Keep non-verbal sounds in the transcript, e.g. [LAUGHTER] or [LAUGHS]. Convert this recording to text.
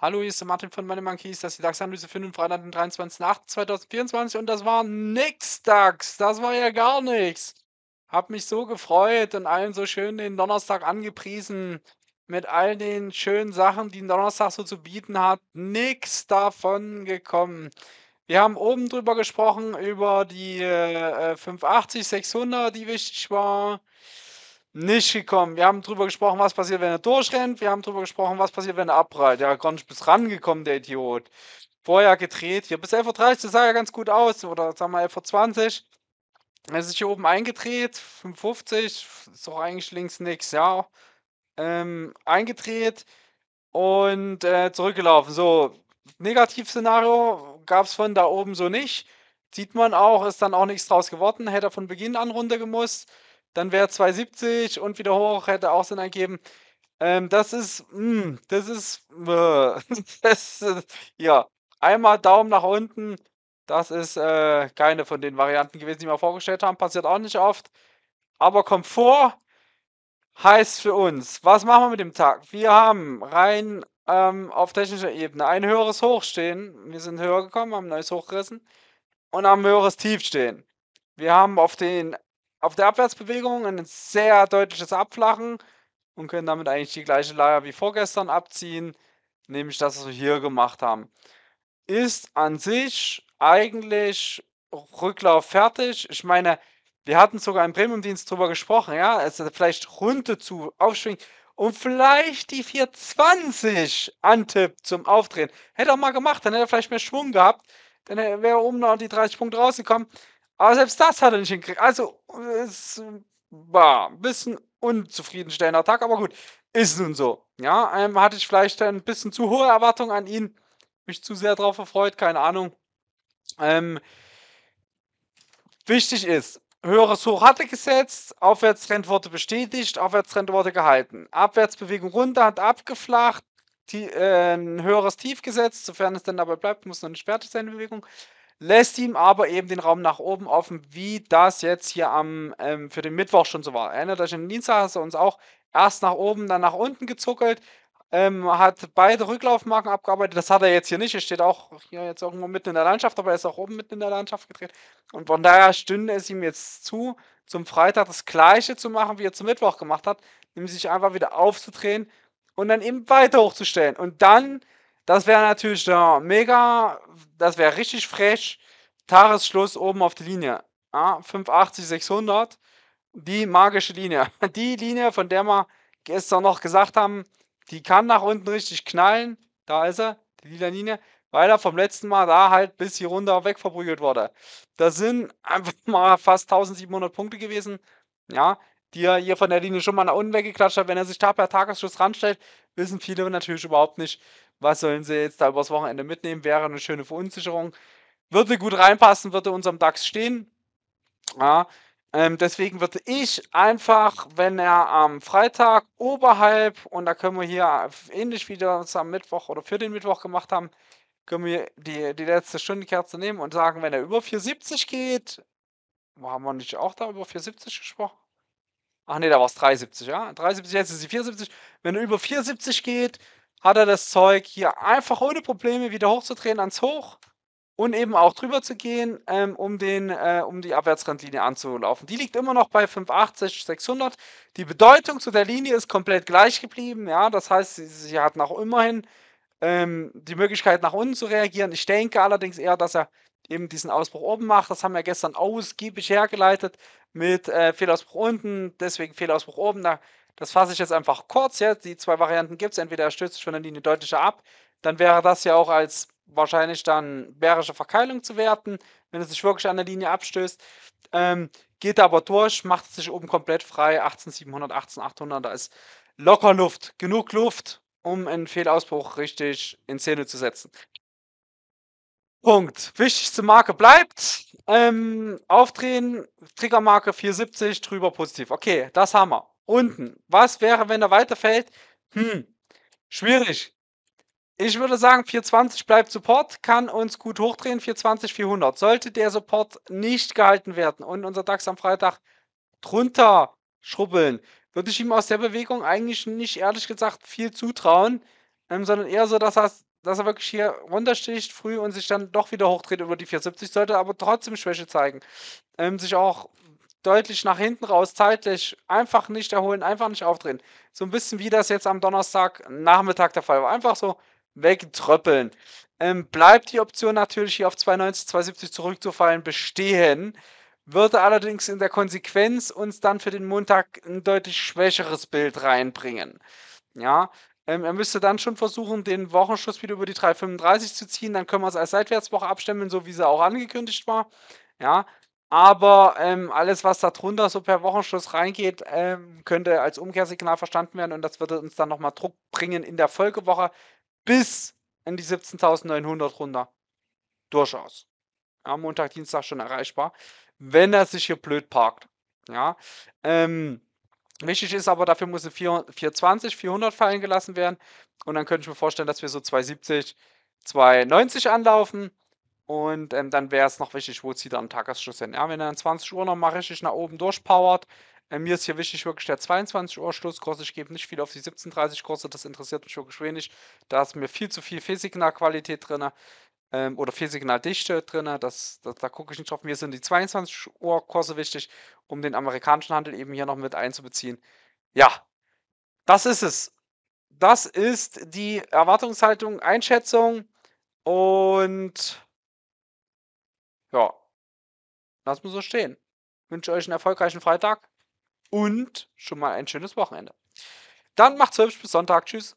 Hallo, hier ist der Martin von Money Monkeys. Das ist die DAX-Analyse für den Freitag, den 23.08.2024. Und das war nix DAX. Das war ja gar nichts. Hab mich so gefreut und allen so schön den Donnerstag angepriesen. Mit all den schönen Sachen, die ein Donnerstag so zu bieten hat. Nix davon gekommen. Wir haben oben drüber gesprochen, über die äh, 580, äh, 600, die wichtig war. Nicht gekommen. Wir haben drüber gesprochen, was passiert, wenn er durchrennt. Wir haben drüber gesprochen, was passiert, wenn er abprallt. Ja, gar nicht bis rangekommen, der Idiot. Vorher gedreht. Hier bis 11.30 Uhr sah er ganz gut aus. Oder sagen wir 11.20 Uhr. Er ist hier oben eingedreht. 550. Ist doch eigentlich links nichts, ja. Ähm, eingedreht und äh, zurückgelaufen. So, Negativszenario gab es von da oben so nicht. Sieht man auch, ist dann auch nichts draus geworden. Hätte er von Beginn an runtergemusst, dann wäre 270 und wieder hoch, hätte auch Sinn ergeben. Ähm, das ist, mh, hm, das ist, mh, äh, [LAUGHS] das, äh, ja, einmal Daumen nach unten. Das ist äh, keine von den Varianten gewesen, die wir vorgestellt haben. Passiert auch nicht oft. Aber Komfort heißt für uns, was machen wir mit dem Tag? Wir haben rein ähm, auf technischer Ebene ein höheres Hochstehen. Wir sind höher gekommen, haben ein neues Hochgerissen und haben ein höheres Tiefstehen. Wir haben auf, den, auf der Abwärtsbewegung ein sehr deutliches Abflachen und können damit eigentlich die gleiche Lager wie vorgestern abziehen, nämlich das, was wir hier gemacht haben. Ist an sich eigentlich Rücklauf fertig. Ich meine, wir hatten sogar im Premium-Dienst drüber gesprochen, ja, es ist vielleicht runter zu aufschwingen und vielleicht die 420 antippt zum Aufdrehen. Hätte er mal gemacht, dann hätte er vielleicht mehr Schwung gehabt. Dann wäre oben noch die 30 Punkte rausgekommen. Aber selbst das hat er nicht hingekriegt. Also, es war ein bisschen unzufriedenstellender Tag, aber gut, ist nun so. Ja, einem ähm, hatte ich vielleicht ein bisschen zu hohe Erwartungen an ihn. Mich zu sehr darauf verfreut, keine Ahnung. Ähm, wichtig ist, höheres Hoch hatte gesetzt, Aufwärtstrend wurde bestätigt, Aufwärtstrend wurde gehalten. Abwärtsbewegung runter hat abgeflacht, die, äh, höheres Tief gesetzt, sofern es dann dabei bleibt, muss noch nicht fertig sein, Bewegung. Lässt ihm aber eben den Raum nach oben offen, wie das jetzt hier am, ähm, für den Mittwoch schon so war. Erinnert euch an den Dienstag, hast du uns auch erst nach oben, dann nach unten gezuckelt. Ähm, hat beide Rücklaufmarken abgearbeitet. Das hat er jetzt hier nicht. Er steht auch hier jetzt irgendwo mitten in der Landschaft, aber er ist auch oben mitten in der Landschaft gedreht. Und von daher stünde es ihm jetzt zu, zum Freitag das Gleiche zu machen, wie er zum Mittwoch gemacht hat, nämlich sich einfach wieder aufzudrehen und dann eben weiter hochzustellen. Und dann, das wäre natürlich ja, mega, das wäre richtig frech. Tagesschluss oben auf die Linie. Ja, 580, 600. Die magische Linie. [LAUGHS] Die Linie, von der wir gestern noch gesagt haben, die kann nach unten richtig knallen. Da ist er, die lila Linie, weil er vom letzten Mal da halt bis hier runter wegverprügelt wurde. Das sind einfach [LAUGHS] mal fast 1700 Punkte gewesen, ja, die er hier von der Linie schon mal nach unten weggeklatscht hat. Wenn er sich da per Tagesschuss ranstellt, wissen viele natürlich überhaupt nicht, was sollen sie jetzt da übers Wochenende mitnehmen. Wäre eine schöne Verunsicherung. Würde gut reinpassen, würde unserem DAX stehen. Ja, ähm, deswegen würde ich einfach, wenn er am Freitag oberhalb, und da können wir hier ähnlich wie wir es am Mittwoch oder für den Mittwoch gemacht haben, können wir die, die letzte Stundenkerze nehmen und sagen, wenn er über 470 geht, haben wir nicht auch da über 470 gesprochen? Ach nee, da war es 370, ja? 370, jetzt ist sie 470. Wenn er über 470 geht, hat er das Zeug, hier einfach ohne Probleme wieder hochzudrehen ans Hoch und eben auch drüber zu gehen, ähm, um, den, äh, um die Abwärtsrandlinie anzulaufen. Die liegt immer noch bei 580, 600. Die Bedeutung zu der Linie ist komplett gleich geblieben. Ja, das heißt, sie, sie hat auch immerhin ähm, die Möglichkeit, nach unten zu reagieren. Ich denke allerdings eher, dass er eben diesen Ausbruch oben macht. Das haben wir gestern ausgiebig hergeleitet mit äh, Fehlausbruch unten, deswegen Fehlausbruch oben. Da, das fasse ich jetzt einfach kurz. Ja. Die zwei Varianten gibt es. Entweder er stößt sich von der Linie deutlicher ab, dann wäre das ja auch als wahrscheinlich dann bärische Verkeilung zu werten, wenn es sich wirklich an der Linie abstößt. Ähm, geht aber durch, macht sich oben komplett frei. 18700, 18800, da ist locker Luft, genug Luft, um einen Fehlausbruch richtig in Szene zu setzen. Punkt. Wichtigste Marke bleibt. Ähm, aufdrehen, Triggermarke 470, drüber positiv. Okay, das haben wir. Unten. Was wäre, wenn er weiterfällt? Hm, schwierig. Ich würde sagen, 420 bleibt Support, kann uns gut hochdrehen, 420, 400. Sollte der Support nicht gehalten werden und unser DAX am Freitag drunter schrubbeln, würde ich ihm aus der Bewegung eigentlich nicht ehrlich gesagt viel zutrauen, ähm, sondern eher so, dass er, dass er wirklich hier runtersticht früh und sich dann doch wieder hochdreht über die 470, sollte aber trotzdem Schwäche zeigen. Ähm, sich auch deutlich nach hinten raus, zeitlich einfach nicht erholen, einfach nicht aufdrehen. So ein bisschen wie das jetzt am Donnerstag Nachmittag der Fall war. Einfach so wegtröppeln. Ähm, bleibt die Option natürlich hier auf 2,90, 2,70 zurückzufallen bestehen. Würde allerdings in der Konsequenz uns dann für den Montag ein deutlich schwächeres Bild reinbringen. Ja, ähm, er müsste dann schon versuchen, den Wochenschuss wieder über die 3,35 zu ziehen. Dann können wir es als Seitwärtswoche abstimmen, so wie sie auch angekündigt war. Ja, aber ähm, alles, was da drunter so per Wochenschuss reingeht, ähm, könnte als Umkehrsignal verstanden werden und das würde uns dann nochmal Druck bringen in der Folgewoche, bis in die 17.900 runter. Durchaus. Ja, Montag, Dienstag schon erreichbar. Wenn er sich hier blöd parkt. Ja. Ähm, wichtig ist aber, dafür muss ein 420, 400 fallen gelassen werden. Und dann könnte ich mir vorstellen, dass wir so 270, 290 anlaufen. Und ähm, dann wäre es noch wichtig, wo zieht er am Tagesschluss hin. Ja, wenn er an 20 Uhr noch mal richtig nach oben durchpowert, äh, mir ist hier wichtig, wirklich der 22 Uhr Schlusskurs. Ich gebe nicht viel auf die 17.30 Kurse, das interessiert mich wirklich wenig. Da ist mir viel zu viel Fehlsignalqualität drin ähm, oder Fehlsignaldichte drin. Das, das, da gucke ich nicht drauf. Mir sind die 22 Uhr Kurse wichtig, um den amerikanischen Handel eben hier noch mit einzubeziehen. Ja, das ist es. Das ist die Erwartungshaltung, Einschätzung und ja, lassen wir so stehen. Ich wünsche euch einen erfolgreichen Freitag und schon mal ein schönes Wochenende. Dann macht's hübsch, bis Sonntag. Tschüss.